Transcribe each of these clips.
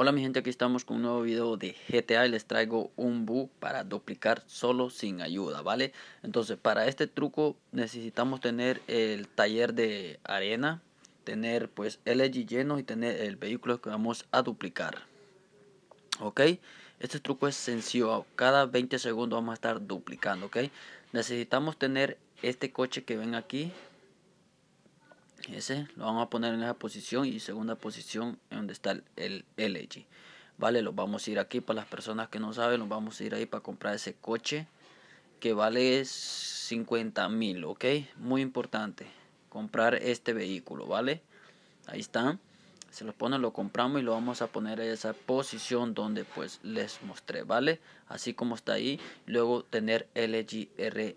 Hola mi gente, aquí estamos con un nuevo video de GTA y les traigo un bug para duplicar solo sin ayuda, ¿vale? Entonces para este truco necesitamos tener el taller de arena, tener pues LG lleno y tener el vehículo que vamos a duplicar. ¿Ok? Este truco es sencillo, cada 20 segundos vamos a estar duplicando, ¿ok? Necesitamos tener este coche que ven aquí, ese lo vamos a poner en esa posición y segunda posición en donde está el LG. Vale, lo vamos a ir aquí para las personas que no saben, lo vamos a ir ahí para comprar ese coche que vale 50 mil, ok. Muy importante comprar este vehículo, vale. Ahí está, se los ponen lo compramos y lo vamos a poner en esa posición donde pues les mostré, ¿vale? Así como está ahí, luego tener rh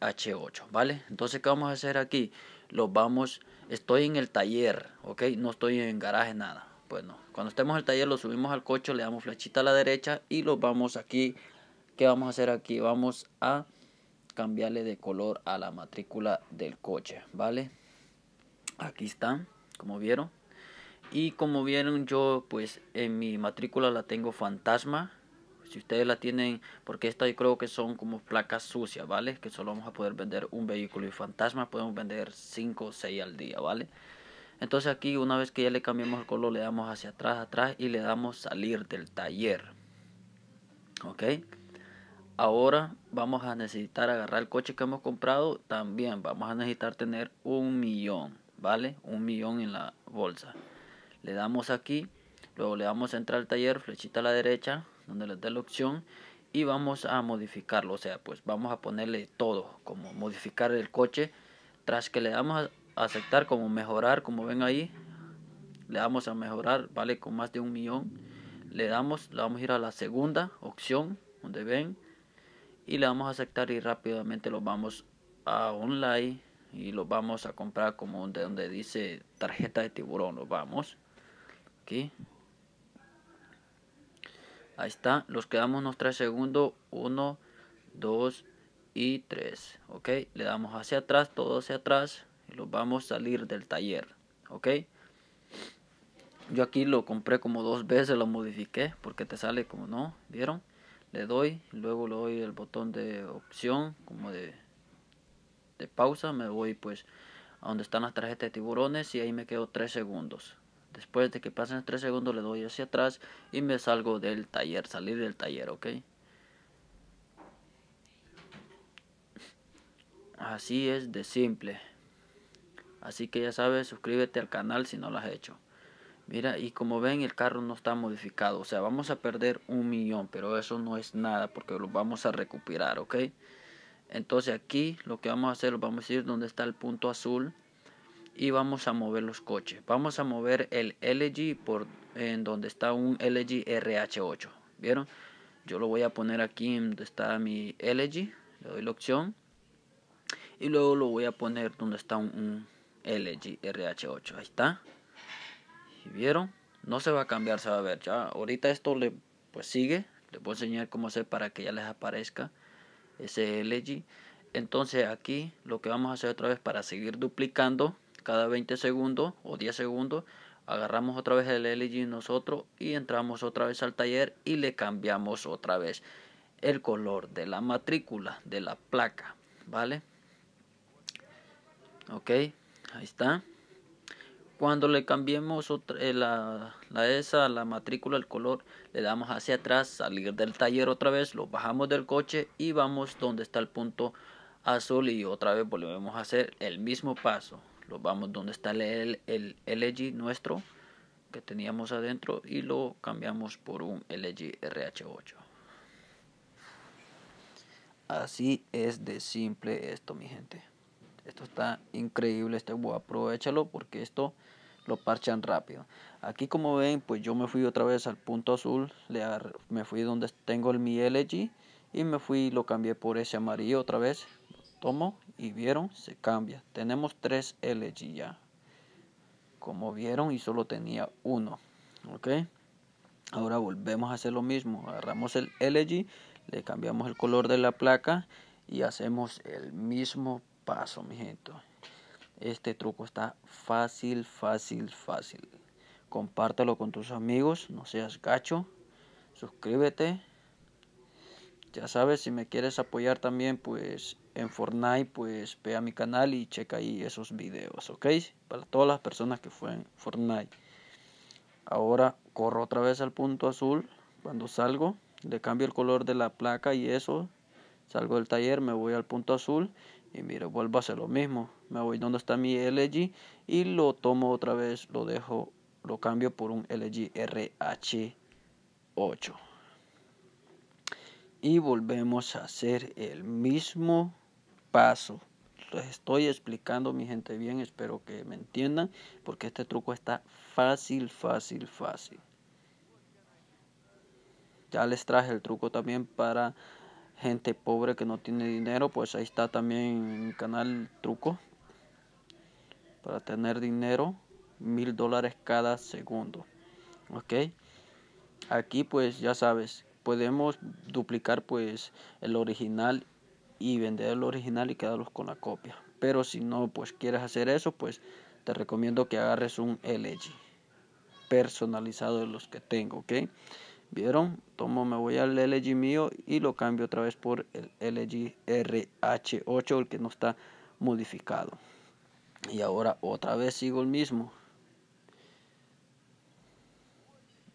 8 ¿vale? Entonces, ¿qué vamos a hacer aquí? Lo vamos estoy en el taller, ok, no estoy en garaje, nada. Bueno, cuando estemos en el taller lo subimos al coche, le damos flechita a la derecha y lo vamos aquí. ¿Qué vamos a hacer aquí? Vamos a cambiarle de color a la matrícula del coche, ¿vale? Aquí está, como vieron. Y como vieron yo pues en mi matrícula la tengo fantasma si ustedes la tienen, porque esta yo creo que son como placas sucias, ¿vale? Que solo vamos a poder vender un vehículo y fantasma podemos vender 5 o 6 al día, ¿vale? Entonces aquí una vez que ya le cambiamos el color le damos hacia atrás, atrás y le damos salir del taller. ¿Ok? Ahora vamos a necesitar agarrar el coche que hemos comprado. También vamos a necesitar tener un millón. ¿Vale? Un millón en la bolsa. Le damos aquí. Luego le damos entrar al taller, flechita a la derecha donde les da la opción y vamos a modificarlo o sea pues vamos a ponerle todo como modificar el coche tras que le damos a aceptar como mejorar como ven ahí le damos a mejorar vale con más de un millón le damos le vamos a ir a la segunda opción donde ven y le vamos a aceptar y rápidamente lo vamos a online y lo vamos a comprar como donde, donde dice tarjeta de tiburón lo vamos aquí Ahí está. Los quedamos unos tres segundos, 1, 2 y 3. Ok. Le damos hacia atrás, todo hacia atrás. Y los vamos a salir del taller. Ok. Yo aquí lo compré como dos veces, lo modifiqué porque te sale como no. ¿Vieron? Le doy, luego le doy el botón de opción, como de, de pausa. Me voy pues a donde están las tarjetas de tiburones y ahí me quedo 3 segundos. Después de que pasen 3 segundos le doy hacia atrás y me salgo del taller, salir del taller, ¿ok? Así es de simple. Así que ya sabes, suscríbete al canal si no lo has hecho. Mira, y como ven el carro no está modificado, o sea, vamos a perder un millón, pero eso no es nada porque lo vamos a recuperar, ¿ok? Entonces aquí lo que vamos a hacer, vamos a ir donde está el punto azul y vamos a mover los coches. Vamos a mover el LG por en donde está un LG RH8. ¿Vieron? Yo lo voy a poner aquí donde está mi LG. Le doy la opción. Y luego lo voy a poner donde está un, LG RH8. Ahí está. ¿Vieron? No se va a cambiar, se va a ver. Ya ahorita esto le pues sigue. Les voy a enseñar cómo hacer para que ya les aparezca ese LG. Entonces aquí lo que vamos a hacer otra vez para seguir duplicando cada 20 segundos o 10 segundos agarramos otra vez el LG nosotros y entramos otra vez al taller y le cambiamos otra vez el color de la matrícula de la placa vale ok ahí está cuando le cambiemos eh, la, la, esa la matrícula el color le damos hacia atrás salir del taller otra vez lo bajamos del coche y vamos donde está el punto azul y otra vez volvemos a hacer el mismo paso lo vamos donde está el, LG nuestro que teníamos adentro y lo cambiamos por un LG RH8 así es de simple esto mi gente esto está increíble este aprovechalo porque esto lo parchan rápido aquí como ven pues yo me fui otra vez al punto azul me fui donde tengo el mi LG y me fui lo cambié por ese amarillo otra vez tomo y vieron se cambia. Tenemos tres LG ya. Como vieron y solo tenía uno. Ok. Ahora volvemos a hacer lo mismo. Agarramos el LG, le cambiamos el color de la placa y hacemos el mismo paso, mi gente. Este truco está fácil, fácil, fácil. Compártelo con tus amigos, no seas gacho. Suscríbete ya sabes, si me quieres apoyar también, pues en Fortnite, pues ve a mi canal y checa ahí esos videos, ¿ok? Para todas las personas que fue en Fortnite. Ahora corro otra vez al punto azul. Cuando salgo, le cambio el color de la placa y eso. Salgo del taller, me voy al punto azul y mire, vuelvo a hacer lo mismo. Me voy donde está mi LG y lo tomo otra vez, lo dejo, lo cambio por un LG RH8 y volvemos a hacer el mismo paso. Les estoy explicando, mi gente, bien. Espero que me entiendan porque este truco está fácil, fácil, fácil. Ya les traje el truco también para gente pobre que no tiene dinero. Pues ahí está también mi canal truco para tener dinero mil dólares cada segundo ok aquí pues ya sabes podemos duplicar pues el original y vender el original y quedarlos con la copia. Pero si no pues quieres hacer eso, pues te recomiendo que agarres un LG personalizado de los que tengo, ¿ok? ¿Vieron? Tomo, me voy al LG mío y lo cambio otra vez por el LG RH8, el que no está modificado. Y ahora otra vez sigo el mismo.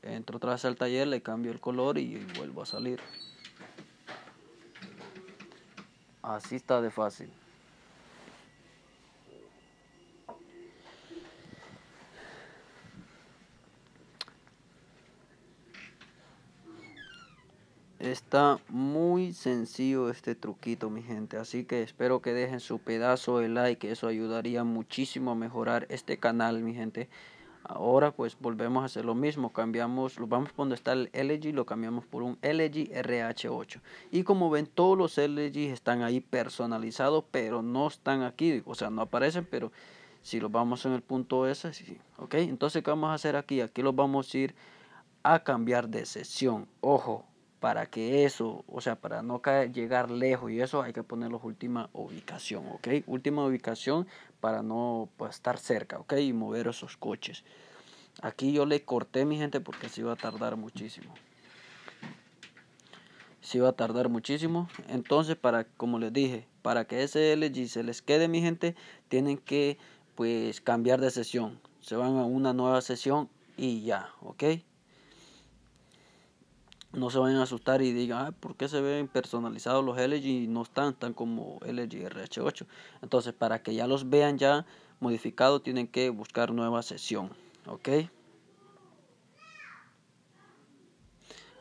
entro tras vez al taller, le cambio el color y vuelvo a salir. Así está de fácil. Está muy sencillo este truquito, mi gente. Así que espero que dejen su pedazo de like. Eso ayudaría muchísimo a mejorar este canal, mi gente. Ahora pues volvemos a hacer lo mismo, cambiamos, lo vamos por donde está el LG, lo cambiamos por un LG RH8. Y como ven, todos los LG están ahí personalizados, pero no están aquí, o sea, no aparecen, pero si los vamos en el punto S, sí, ok. Entonces, ¿qué vamos a hacer aquí? Aquí los vamos a ir a cambiar de sesión. Ojo, para que eso, o sea, para no caer, llegar lejos y eso hay que ponerlos última ubicación, ¿ok? Última ubicación para no pues, estar cerca, ¿ok? Y mover esos coches. Aquí yo le corté mi gente porque se va a tardar muchísimo. Se va a tardar muchísimo. Entonces, para, como les dije, para que ese LG se les quede mi gente, tienen que pues cambiar de sesión. Se van a una nueva sesión y ya, ¿ok? no se vayan a asustar y digan, ah, ¿por qué se ven personalizados los LG y no están tan como LG RH8? Entonces, para que ya los vean ya modificados, tienen que buscar nueva sesión, ¿ok?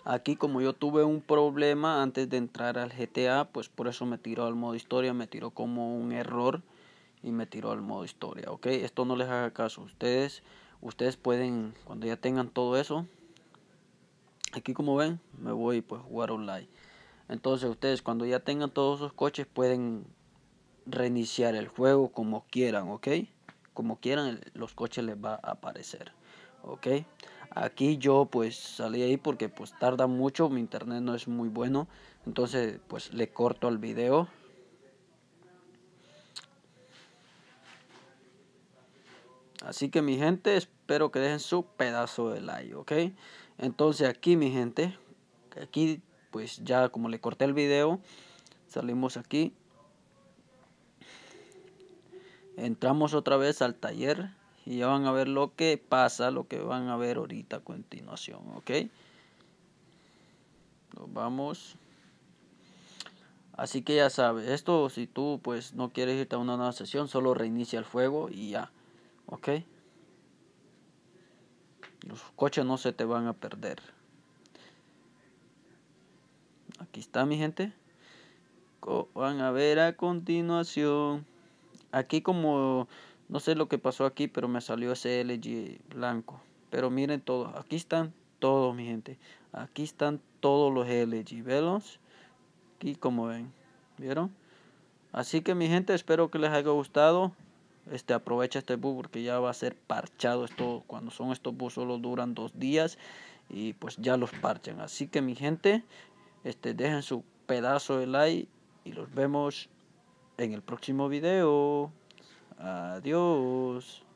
Aquí como yo tuve un problema antes de entrar al GTA, pues por eso me tiró al modo historia, me tiró como un error y me tiró al modo historia, ¿ok? Esto no les haga caso, ustedes, ustedes pueden, cuando ya tengan todo eso, aquí como ven me voy pues jugar online entonces ustedes cuando ya tengan todos sus coches pueden reiniciar el juego como quieran ok como quieran los coches les va a aparecer ok aquí yo pues salí ahí porque pues tarda mucho mi internet no es muy bueno entonces pues le corto el video así que mi gente espero que dejen su pedazo de like ok entonces aquí mi gente, aquí pues ya como le corté el video, salimos aquí. Entramos otra vez al taller y ya van a ver lo que pasa, lo que van a ver ahorita a continuación, ¿ok? Nos vamos. Así que ya sabes, esto si tú pues no quieres irte a una nueva sesión, solo reinicia el fuego y ya, ¿ok? Los coches no se te van a perder. Aquí está mi gente. Van a ver a continuación. Aquí como no sé lo que pasó aquí, pero me salió ese LG blanco. Pero miren todo aquí están todos mi gente. Aquí están todos los LG velos. Aquí como ven, ¿vieron? Así que mi gente, espero que les haya gustado este, aprovecha este bus porque ya va a ser parchado esto. Cuando son estos bus solo duran dos días y pues ya los parchan. Así que mi gente, este, dejen su pedazo de like y los vemos en el próximo video. Adiós.